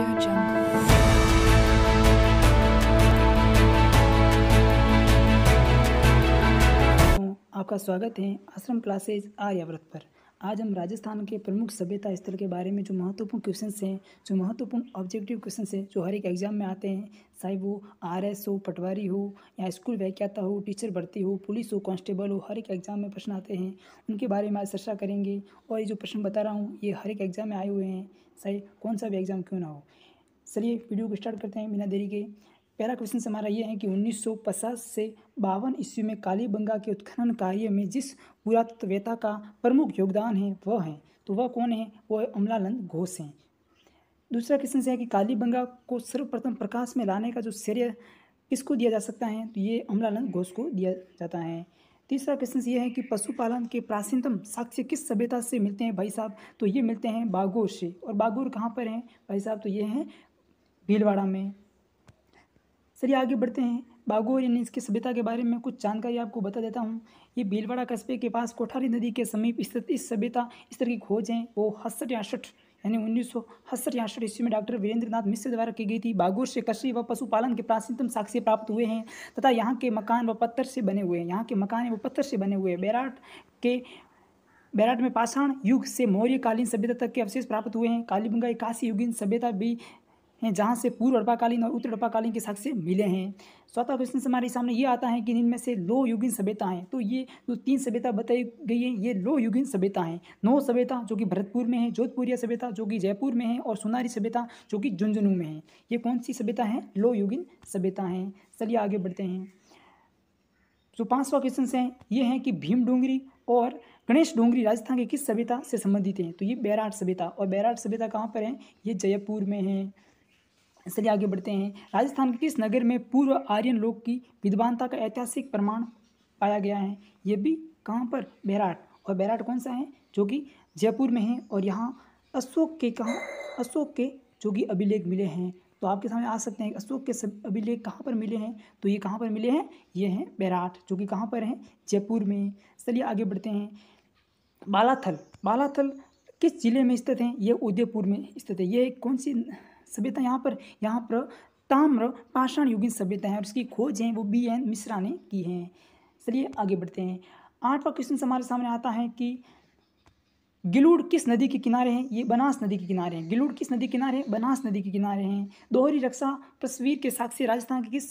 Audio Jungle. आपका स्वागत है आश्रम क्लासेज आर्याव्रत पर आज हम राजस्थान के प्रमुख सभ्यता स्थल के बारे में जो महत्वपूर्ण क्वेश्चन हैं जो महत्वपूर्ण ऑब्जेक्टिव क्वेश्चन हैं जो हर एक एग्जाम में आते हैं चाहे वो आर एस हो पटवारी हो या स्कूल व्याख्याता हो टीचर भर्ती हो पुलिस हो कांस्टेबल हो हर एक एग्जाम में प्रश्न आते हैं उनके बारे में आज चर्चा करेंगे और ये जो प्रश्न बता रहा हूँ ये हर एक एग्जाम में आए हुए हैं सही कौन सा भी एग्ज़ाम क्यों ना हो चलिए वीडियो को स्टार्ट करते हैं बिना देरी के पहला क्वेश्चन हमारा ये है कि 1950 से बावन ईस्वी में कालीबंगा के उत्खनन कार्य में जिस पुरातत्ववेता का प्रमुख योगदान है वह है तो वह कौन है वह अमलानंद घोष हैं दूसरा क्वेश्चन है कि कालीबंगा को सर्वप्रथम प्रकाश में लाने का जो श्रेय किसको दिया जा सकता है तो ये अमलानंद घोष को दिया जाता है तीसरा क्वेश्चन ये है कि पशुपालन के प्राचीनतम साक्ष्य किस सभ्यता से मिलते हैं भाई साहब तो ये मिलते हैं बागोर से और बागोर कहाँ पर हैं भाई साहब तो ये हैं भीलवाड़ा में चलिए आगे बढ़ते हैं बागोर यानी इसकी सभ्यता के बारे में कुछ जानकारी आपको बता देता हूँ ये भीलवाड़ा कस्बे के पास कोठारी नदी के समीप स्थित इस सभ्यता इस तरह की खोज हैं वो हसठ या यानी उन्नीस सौ हसठ यासठ ईस्वी में डॉक्टर वीरेंद्र नाथ मिश्र द्वारा की गई थी बागोर से कृषि व पशुपालन के प्राचीनतम साक्ष्य प्राप्त हुए हैं तथा यहाँ के मकान व पत्थर से बने हुए हैं यहाँ के मकान व पत्थर से बने हुए हैं बैराट के बैराट में पाषाण युग से मौर्यकालीन सभ्यता तक के अवशेष प्राप्त हुए हैं कालीबंगा काशी युगीन सभ्यता भी हैं जहाँ से पूर्व अर्पाकालीन और उत्तर अर्पाकालीन के साक्ष्य मिले हैं चौथा क्वेश्चन हमारे सामने ये आता है कि इनमें से लो युगिन सभ्यता हैं तो ये जो तो तीन सभ्यता बताई गई है ये लो युगिन सभ्यता हैं नौ सभ्यता जो कि भरतपुर में है जोधपुरिया सभ्यता जो कि जयपुर में है और सुनारी सभ्यता जो कि झुंझुनू में है ये कौन सी सभ्यता है लो युगिन सभ्यता हैं चलिए आगे बढ़ते हैं जो पाँचवा क्वेश्चन हैं ये हैं कि भीम डोंगरी और गणेश डोंगरी राजस्थान की किस सभ्यता से संबंधित हैं तो ये बैराट सभ्यता और बैराट सभ्यता कहाँ पर है ये जयपुर में है चलिए आगे बढ़ते हैं राजस्थान के किस नगर में पूर्व आर्यन लोग की विद्वानता का ऐतिहासिक प्रमाण पाया गया है ये भी कहाँ पर बैराट और बैराट कौन सा है जो कि जयपुर में है और यहाँ अशोक के कहाँ अशोक के जो कि अभिलेख मिले हैं तो आपके सामने आ सकते हैं अशोक के सब अभिलेख कहाँ पर मिले हैं तो ये कहाँ पर मिले हैं ये हैं बैराट जो कि कहाँ पर हैं जयपुर में चलिए आगे बढ़ते हैं बालाथल बालाथल किस जिले में स्थित हैं ये उदयपुर में स्थित है ये कौन सी सभ्यता यहाँ पर यहाँ पर ताम्र पाषाण युगीन सभ्यता है और उसकी खोज है वो बी एन मिश्रा ने की है चलिए आगे बढ़ते हैं आठवां क्वेश्चन हमारे सामने आता है कि गिलूड किस नदी के किनारे हैं ये बनास नदी के किनारे हैं गिलूड किस नदी के किनारे हैं बनास नदी के किनारे हैं दोहरी रक्षा तस्वीर के साक्षी राजस्थान की किस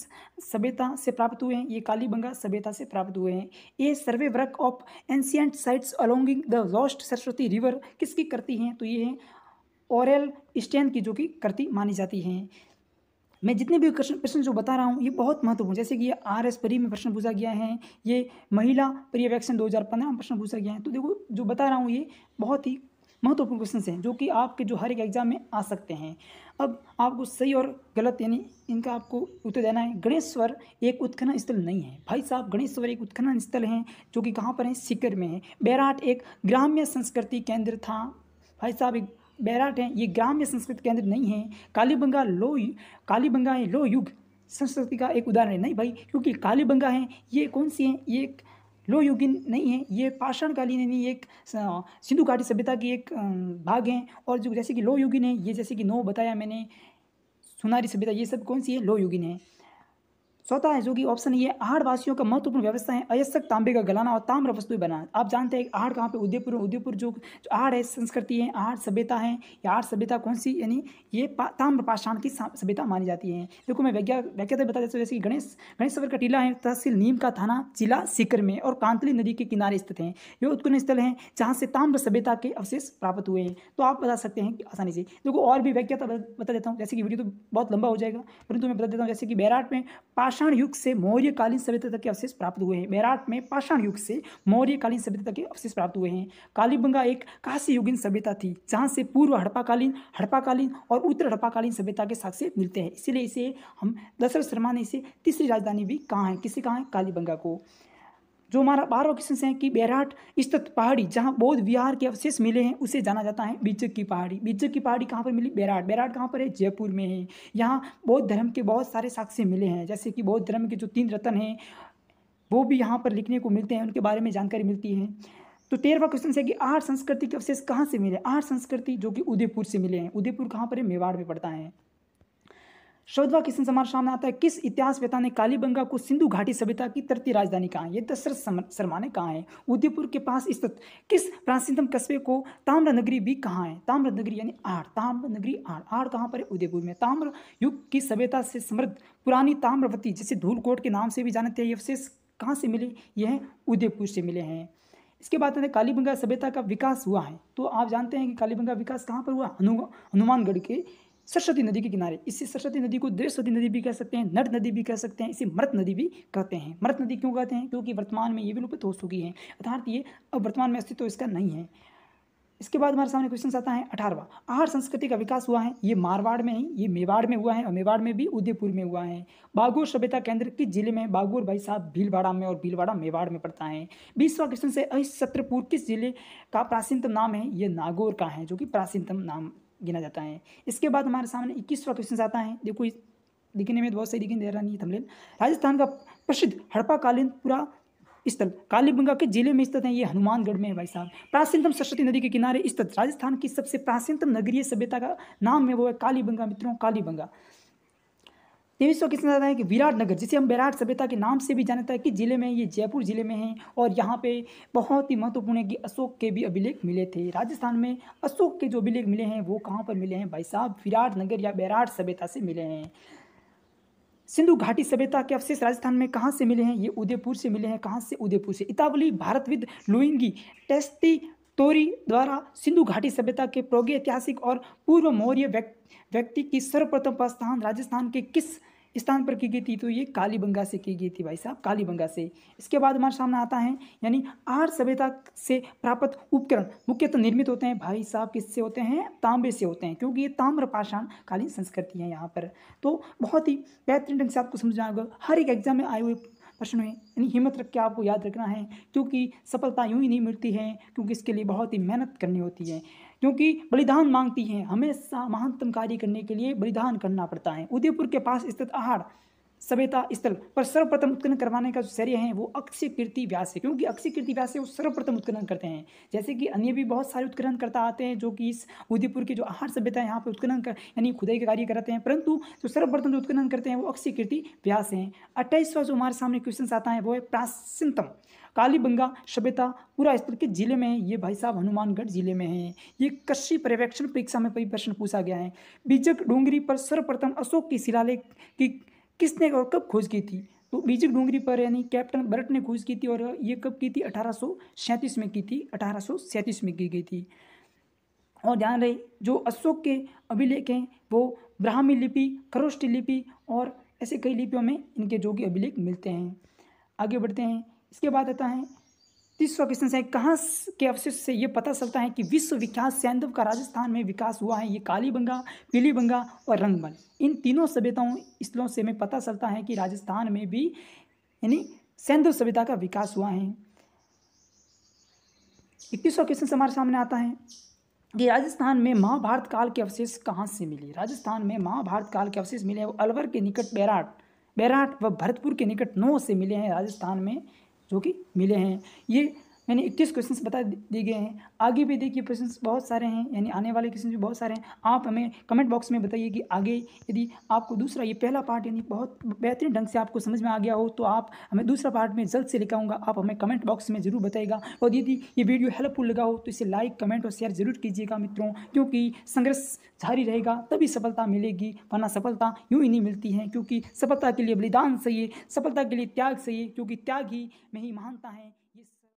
सभ्यता से प्राप्त हुए हैं ये कालीबंगा सभ्यता से प्राप्त हुए हैं ये survey work of ancient sites along the lost Saraswati river किसकी करती हैं तो ये है ओरल स्टेन की जो कि करती मानी जाती हैं मैं जितने भी क्वेश्चन प्रश्न जो बता रहा हूँ ये बहुत महत्वपूर्ण जैसे कि ये आर एस परी में प्रश्न पूछा गया है ये महिला पर्यवेक्षण दो हज़ार पंद्रह में प्रश्न पूछा गया है तो देखो जो बता रहा हूँ ये बहुत ही महत्वपूर्ण क्वेश्चन हैं जो कि आपके जो हर एक एग्जाम में आ सकते हैं अब आपको सही और गलत यानी इनका आपको उत्तर देना है गणेश्वर एक उत्खनन स्थल नहीं है भाई साहब गणेश्वर एक उत्खनन स्थल है जो कि कहाँ पर है सिकर में है बैराट एक ग्राम्य संस्कृति केंद्र था भाई साहब एक बैराट हैं ये ग्राम्य संस्कृत केंद्र नहीं है कालीबंगा लो कालीबंगा है लो युग संस्कृति का एक उदाहरण है नहीं भाई क्योंकि कालीबंगा है ये कौन सी हैं ये एक लो युगिन नहीं है ये पाषाणकालीन नहीं एक सिंधु घाटी सभ्यता की एक भाग हैं और जो जैसे कि लो युगिन है ये जैसे कि नो बताया मैंने सुनारी सभ्यता ये सब कौन सी है लो युगिन है चौथा है जो कि ऑप्शन ये आहड़ वासियों का महत्वपूर्ण व्यवस्था है अयस्क तांबे का गलाना और ताम्र वस्तु बनाना आप जानते हैं आहड़ कहाँ पे उदयपुर उदयपुर जो जो आहड़ है संस्कृति है आहड़ सभ्यता है या आहड़ सभ्यता कौन सी यानी ये पा, ताम्र पाषाण की सभ्यता मानी जाती है देखो मैं व्याख्या देता बता जैसे कि गणेश गणेश सवर का टीला है तहसील नीम का थाना जिला सीकर में और कांतली नदी के किनारे स्थित है ये उत्कुन स्थल है जहाँ से ताम्र सभ्यता के अवशेष प्राप्त हुए हैं तो आप बता सकते हैं आसानी से देखो और भी व्याख्या बता देता हूँ जैसे कि वीडियो तो बहुत लंबा हो जाएगा परंतु मैं बता देता हूँ जैसे कि बैराट में पाष पाषाण युग से मौर्यकालीन सभ्यता तक के अवशेष प्राप्त हुए हैं मेराठ में पाषाण युग से मौर्यकालीन सभ्यता तक के अवशेष प्राप्त हुए हैं कालीबंगा एक काशी युगीन सभ्यता थी जहाँ से पूर्व हड़पाकालीन हड़पाकालीन और उत्तर हड़पाकालीन सभ्यता के साक्ष्य मिलते हैं इसीलिए इसे हम दशरथ शर्मा ने इसे तीसरी राजधानी भी कहा है किसे कहा है कालीबंगा को जो हमारा बारहवा क्वेश्चन है कि बैराट स्थित पहाड़ी जहाँ बौद्ध विहार के अवशेष मिले हैं उसे जाना जाता है बिजक की पहाड़ी बिजक की पहाड़ी कहाँ पर मिली बैराट बैराट कहाँ पर है जयपुर में है यहाँ बौद्ध धर्म के बहुत सारे साक्ष्य मिले हैं जैसे कि बौद्ध धर्म के जो तीन रतन हैं वो भी यहाँ पर लिखने को मिलते हैं उनके बारे में जानकारी मिलती है तो तेरहवा क्वेश्चन है कि आठ संस्कृति के अवशेष कहाँ से मिले आठ संस्कृति जो कि उदयपुर से मिले हैं उदयपुर कहाँ पर है मेवाड़ में पड़ता है चौदवा क्वेश्चन हमारे सामने आता है किस इतिहास वेता ने कालीबंगा को सिंधु घाटी सभ्यता की तरती राजधानी कहा है ये दशरथ तो शर्मा ने कहा है उदयपुर के पास स्थित किस प्राचीनतम कस्बे को ताम्र नगरी भी कहा है ताम्र नगरी यानी आड़ ताम्र नगरी आड़ आड़ कहाँ पर है उदयपुर में ताम्र युग की सभ्यता से समृद्ध पुरानी ताम्रवती जिसे धूलकोट के नाम से भी जानते हैं ये अवशेष कहाँ से मिले यह उदयपुर से मिले हैं इसके बाद है कालीबंगा सभ्यता का विकास हुआ है तो आप जानते हैं कि कालीबंगा विकास कहाँ पर हुआ हनुमानगढ़ के सरस्वती नदी के किनारे इसी सरस्वती नदी को देवस्वती नदी भी कह सकते हैं नट नदी भी कह सकते हैं इसे मृत नदी भी कहते हैं मृत नदी क्यों कहते हैं क्योंकि वर्तमान में ये विलुप्त हो चुकी है अर्थात ये अब वर्तमान में अस्तित्व इसका नहीं है इसके बाद हमारे सामने क्वेश्चन आता है अठारवा आहार संस्कृति का विकास हुआ है ये मारवाड़ में नहीं ये मेवाड़ में हुआ है और मेवाड़ में भी उदयपुर में हुआ है बागोर सभ्यता केंद्र किस जिले में बागोर भाई साहब भीलवाड़ा में और भीलवाड़ा मेवाड़ में पड़ता है बीसवा क्वेश्चन से अहिशत्रपुर किस जिले का प्राचीनतम नाम है ये नागौर का है जो कि प्राचीनतम नाम गिना जाता है इसके बाद हमारे सामने इक्कीसवा क्वेश्चन आता है देखो दिखने में बहुत सही दिखने दे रहा नहीं थमलेन राजस्थान का प्रसिद्ध हड़प्पाकालीन पूरा स्थल कालीबंगा के जिले में स्थित है ये हनुमानगढ़ में है भाई साहब प्राचीनतम सरस्वती नदी के किनारे स्थित राजस्थान की सबसे प्राचीनतम नगरीय सभ्यता का नाम है वो है कालीबंगा मित्रों कालीबंगा तेईस क्वेश्चन आता है कि विराटनगर जिसे हम विराट सभ्यता के नाम से भी जाना जाता है कि जिले में ये जयपुर जिले में है और यहाँ पे बहुत ही महत्वपूर्ण है कि अशोक के भी अभिलेख मिले थे राजस्थान में अशोक के जो अभिलेख मिले हैं वो कहाँ पर मिले हैं भाई साहब विराटनगर या बैराट सभ्यता से मिले हैं सिंधु घाटी सभ्यता के अवशेष राजस्थान में कहाँ से मिले हैं ये उदयपुर से मिले हैं कहाँ से उदयपुर से इतावली भारतविद लुइंगी टेस्टी तोरी द्वारा सिंधु घाटी सभ्यता के प्रोगे ऐतिहासिक और पूर्व मौर्य व्यक्ति की सर्वप्रथम प्रस्थान राजस्थान के किस स्थान पर की गई थी तो ये कालीबंगा से की गई थी भाई साहब कालीबंगा से इसके बाद हमारे सामने आता है यानी आर सभ्यता से प्राप्त उपकरण मुख्यतः निर्मित होते हैं भाई साहब किससे होते हैं तांबे से होते हैं क्योंकि ये ताम्र पाषाण कालीन संस्कृति है यहाँ पर तो बहुत ही बेहतरीन ढंग से आपको समझना होगा हर एक एग्जाम में आए हुए प्रश्न है यानी हिम्मत रख के आपको याद रखना है क्योंकि सफलता यूँ ही नहीं मिलती है क्योंकि इसके लिए बहुत ही मेहनत करनी होती है क्योंकि बलिदान मांगती है हमेशा महानतम कार्य करने के लिए बलिदान करना पड़ता है उदयपुर के पास स्थित आहार सभ्यता स्थल पर सर्वप्रथम उत्खनन करवाने का जो शैर्य है वो अक्षय कीर्ति व्यास है क्योंकि अक्षय कीर्ति व्यास है वो सर्वप्रथम उत्खनन करते हैं जैसे कि अन्य भी बहुत सारे उत्खनन करता आते हैं जो कि इस उदयपुर की जो आहार सभ्यता है यहाँ पर उत्खनन कर यानी खुदाई के कार्य कराते हैं परंतु जो सर्वप्रथम जो उत्खनन करते हैं वो अक्षय कीर्ति व्यास हैं अट्ठाईसवा जो हमारे सामने क्वेश्चन आता है वो है प्राचीनतम कालीबंगा सभ्यता पूरा स्थल के जिले में है ये भाई साहब हनुमानगढ़ जिले में है ये कृषि पर्यवेक्षण परीक्षा में कई प्रश्न पूछा गया है बीजक डोंगरी पर सर्वप्रथम अशोक की शिलालेख की किसने और कब खोज की थी तो बीजक डूंगरी पर यानी कैप्टन बर्ट ने खोज की थी और ये कब की थी अठारह में की थी अठारह में की गई थी और ध्यान रहे जो अशोक के अभिलेख हैं वो ब्राह्मी लिपि खरोष्ट लिपि और ऐसे कई लिपियों में इनके जो कि अभिलेख मिलते हैं आगे बढ़ते हैं इसके बाद आता है तीसरा क्वेश्चन है कहाँ के अवशेष से ये पता चलता है कि विश्वविख्यात सैंधव का राजस्थान में विकास हुआ है ये कालीबंगा पीलीबंगा और रंगमल इन तीनों सभ्यताओं स्थलों से हमें पता चलता है कि राजस्थान में भी यानी सैंधव सभ्यता का विकास हुआ है इक्कीसवा क्वेश्चन हमारे सामने आता है कि राजस्थान में महाभारत काल के अवशेष कहाँ से मिले राजस्थान में महाभारत काल के अवशेष मिले वो अलवर के निकट बैराट बैराट व भरतपुर के निकट नौ से मिले हैं राजस्थान में जो कि मिले हैं ये यानी इक्कीस क्वेश्चन बता दिए गए हैं आगे भी देखिए क्वेश्चन बहुत सारे हैं यानी आने वाले क्वेश्चन भी बहुत सारे हैं आप हमें कमेंट बॉक्स में बताइए कि आगे यदि आपको दूसरा ये पहला पार्ट यानी बहुत बेहतरीन ढंग से आपको समझ में आ गया हो तो आप हमें दूसरा पार्ट में जल्द से लिखाऊंगा आप हमें कमेंट बॉक्स में ज़रूर बताएगा और यदि ये वीडियो हेल्पफुल लगा हो तो इसे लाइक कमेंट और शेयर जरूर कीजिएगा मित्रों क्योंकि संघर्ष जारी रहेगा तभी सफलता मिलेगी वरना सफलता यूँ ही नहीं मिलती है क्योंकि सफलता के लिए बलिदान है सफलता के लिए त्याग है क्योंकि त्याग ही में ही महानता है